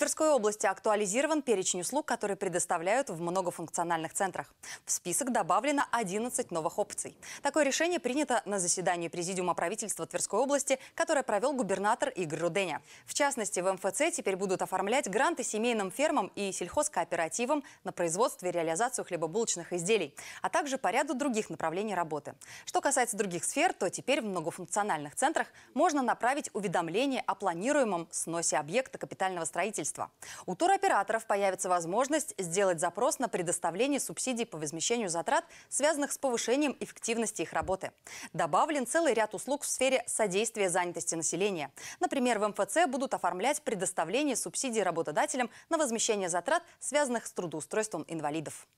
Тверской области актуализирован перечень услуг, которые предоставляют в многофункциональных центрах. В список добавлено 11 новых опций. Такое решение принято на заседании Президиума правительства Тверской области, которое провел губернатор Игорь Руденя. В частности, в МФЦ теперь будут оформлять гранты семейным фермам и сельхозкооперативам на производство и реализацию хлебобулочных изделий, а также по ряду других направлений работы. Что касается других сфер, то теперь в многофункциональных центрах можно направить уведомление о планируемом сносе объекта капитального строительства строительства. У туроператоров появится возможность сделать запрос на предоставление субсидий по возмещению затрат, связанных с повышением эффективности их работы. Добавлен целый ряд услуг в сфере содействия занятости населения. Например, в МФЦ будут оформлять предоставление субсидий работодателям на возмещение затрат, связанных с трудоустройством инвалидов.